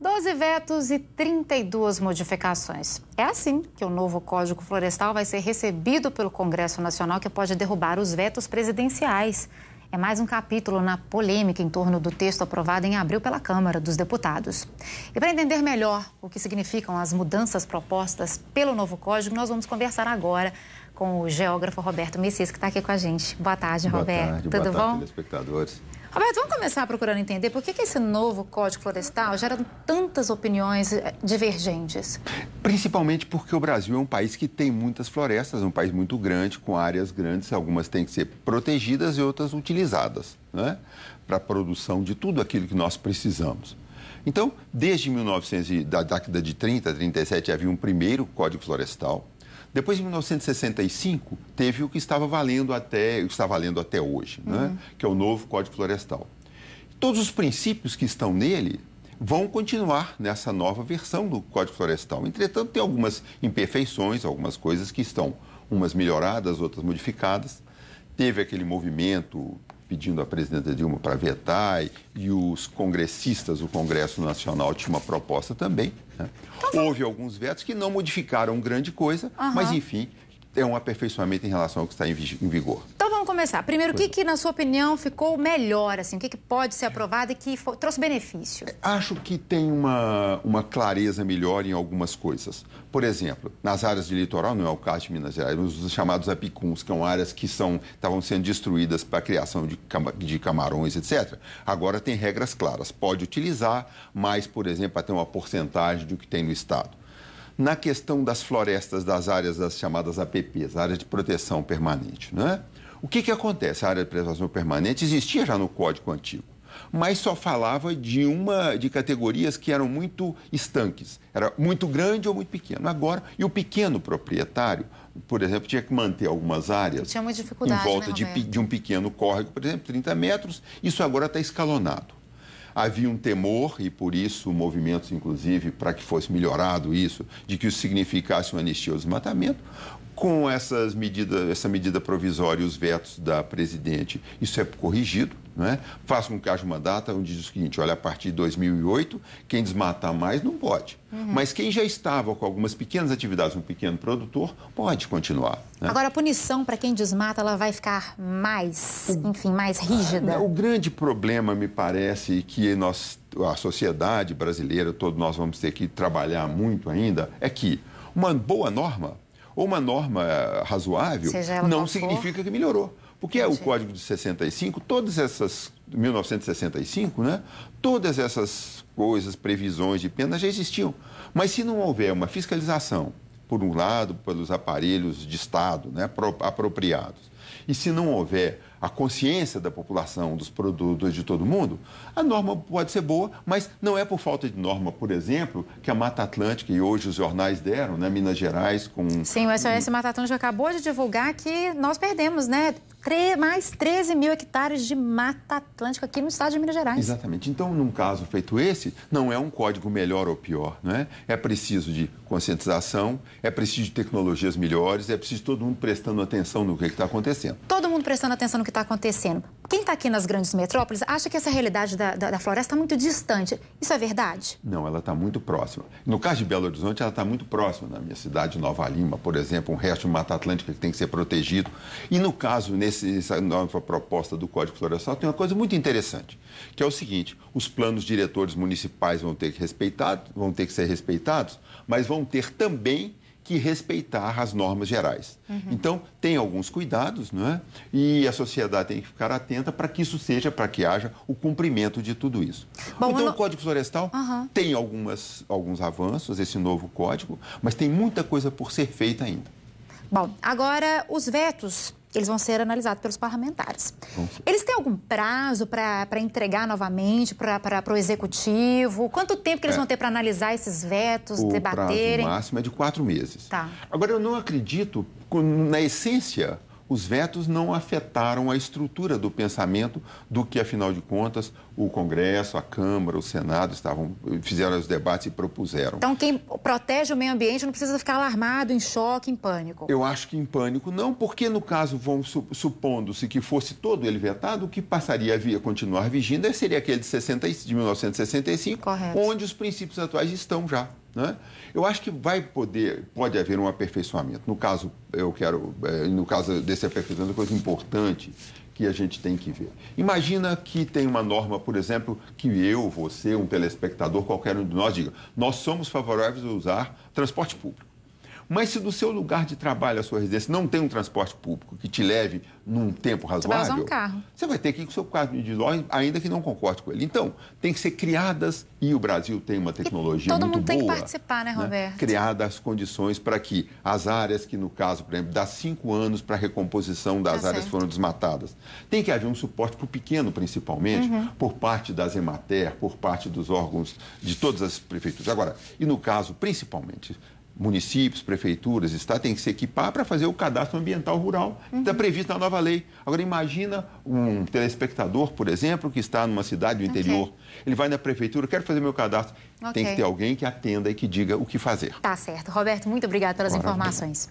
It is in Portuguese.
12 vetos e 32 modificações. É assim que o novo Código Florestal vai ser recebido pelo Congresso Nacional, que pode derrubar os vetos presidenciais. É mais um capítulo na polêmica em torno do texto aprovado em abril pela Câmara dos Deputados. E para entender melhor o que significam as mudanças propostas pelo novo Código, nós vamos conversar agora com o geógrafo Roberto Messias, que está aqui com a gente. Boa tarde, boa Roberto. Tarde, Tudo boa tarde, bom? Telespectadores. Roberto, vamos começar procurando entender por que, que, esse novo Código Florestal gera tantas opiniões eh, divergentes. Principalmente porque o Brasil é um país que tem muitas florestas, um país muito grande, com áreas grandes, algumas têm que ser protegidas e outras utilizadas né? para a produção de tudo aquilo que nós precisamos. Então, desde 1900, da década de 30, 37, havia um primeiro Código Florestal, depois, em 1965, teve o que estava valendo até, o que está valendo até hoje, né? uhum. né? que é o novo Código Florestal. Todos os princípios que estão nele vão continuar nessa nova versão do Código Florestal. Entretanto, tem algumas imperfeições, algumas coisas que estão umas melhoradas, outras modificadas. Teve aquele movimento pedindo à presidenta Dilma para vetar e, e os congressistas o Congresso Nacional tinha uma proposta também. Né? Então Houve alguns vetos que não modificaram grande coisa, uhum. mas enfim, é um aperfeiçoamento em relação ao que está em vigor começar. Primeiro, o que, é. que, na sua opinião, ficou melhor? Assim, o que, que pode ser aprovado e que for, trouxe benefício? É, acho que tem uma, uma clareza melhor em algumas coisas. Por exemplo, nas áreas de litoral, não é o caso de Minas Gerais, os chamados apicuns, que são áreas que são, estavam sendo destruídas para a criação de, de camarões, etc. Agora tem regras claras. Pode utilizar, mas, por exemplo, até uma porcentagem do que tem no Estado na questão das florestas, das áreas das chamadas APPs, áreas de proteção permanente, não é? O que, que acontece? A área de preservação permanente existia já no Código Antigo, mas só falava de uma de categorias que eram muito estanques. Era muito grande ou muito pequeno. Agora, e o pequeno proprietário, por exemplo, tinha que manter algumas áreas tinha uma dificuldade, em volta né, de, de um pequeno córrego, por exemplo, 30 metros. Isso agora está escalonado. Havia um temor, e por isso movimentos, inclusive, para que fosse melhorado isso, de que isso significasse uma anistia ao desmatamento. Com essas medidas, essa medida provisória e os vetos da presidente, isso é corrigido né? Faço com que haja uma data onde diz o seguinte: olha, a partir de 2008, quem desmatar mais não pode. Uhum. Mas quem já estava com algumas pequenas atividades, um pequeno produtor, pode continuar. Né? Agora, a punição para quem desmata, ela vai ficar mais, o... enfim, mais rígida? Ah, o grande problema, me parece, que nós, a sociedade brasileira, todos nós vamos ter que trabalhar muito ainda, é que uma boa norma ou uma norma eh, razoável, não significa for. que melhorou. Porque é Entendi. o Código de 65, todas essas 1965, né? Todas essas coisas, previsões de pena já existiam. Mas se não houver uma fiscalização, por um lado, pelos aparelhos de Estado, né, apropriados, e se não houver a consciência da população dos produtos de todo mundo, a norma pode ser boa, mas não é por falta de norma, por exemplo, que a Mata Atlântica, e hoje os jornais deram, né, Minas Gerais com... Sim, o SOS Mata Atlântica acabou de divulgar que nós perdemos, né, tre... mais 13 mil hectares de Mata Atlântica aqui no estado de Minas Gerais. Exatamente. Então, num caso feito esse, não é um código melhor ou pior, não É é preciso de conscientização, é preciso de tecnologias melhores, é preciso todo mundo prestando atenção no que é está acontecendo. Todo mundo prestando atenção no que está acontecendo. Quem está aqui nas grandes metrópoles acha que essa realidade da, da, da floresta está muito distante. Isso é verdade? Não, ela está muito próxima. No caso de Belo Horizonte, ela está muito próxima. Na minha cidade, Nova Lima, por exemplo, um resto de Mata Atlântica que tem que ser protegido. E no caso, nesse, nessa nova proposta do Código Florestal, tem uma coisa muito interessante, que é o seguinte: os planos diretores municipais vão ter que respeitar, vão ter que ser respeitados, mas vão ter também que respeitar as normas gerais. Uhum. Então, tem alguns cuidados, não é? E a sociedade tem que ficar atenta para que isso seja, para que haja o cumprimento de tudo isso. Bom, então, não... o Código Florestal uhum. tem algumas, alguns avanços, esse novo código, mas tem muita coisa por ser feita ainda. Bom, agora os vetos eles vão ser analisados pelos parlamentares. Eles têm algum prazo para pra entregar novamente para o executivo? Quanto tempo que eles é. vão ter para analisar esses vetos, o debaterem? O prazo máximo é de quatro meses. Tá. Agora, eu não acredito na essência os vetos não afetaram a estrutura do pensamento do que, afinal de contas, o Congresso, a Câmara, o Senado estavam, fizeram os debates e propuseram. Então, quem protege o meio ambiente não precisa ficar alarmado, em choque, em pânico? Eu acho que em pânico não, porque no caso, vamos supondo-se que fosse todo ele vetado, o que passaria a continuar vigindo seria aquele de, 60, de 1965, Correto. onde os princípios atuais estão já. Né? Eu acho que vai poder, pode haver um aperfeiçoamento. No caso, eu quero, é, no caso desse aperfeiçoamento, é coisa importante que a gente tem que ver. Imagina que tem uma norma, por exemplo, que eu, você, um telespectador, qualquer um de nós diga: nós somos favoráveis a usar transporte público. Mas se do seu lugar de trabalho, a sua residência, não tem um transporte público que te leve num tempo razoável, você vai, um carro. Você vai ter que ir com o seu carro individual, ainda que não concorde com ele. Então, tem que ser criadas, e o Brasil tem uma tecnologia muito boa. todo mundo tem que participar, né, né Roberto? Né? Criadas as condições para que as áreas que, no caso, por exemplo, dá cinco anos para a recomposição das tá áreas que foram desmatadas. Tem que haver um suporte para o pequeno, principalmente, uhum. por parte das EMATER, por parte dos órgãos de todas as prefeituras. Agora, e no caso, principalmente, municípios, prefeituras, está tem que se equipar para fazer o cadastro ambiental rural. Tá uhum. Está previsto na nova lei. Agora imagina um telespectador, por exemplo, que está numa cidade do interior. Okay. Ele vai na prefeitura, quero fazer meu cadastro. Okay. Tem que ter alguém que atenda e que diga o que fazer. Tá certo. Roberto, muito obrigado pelas Agora, informações.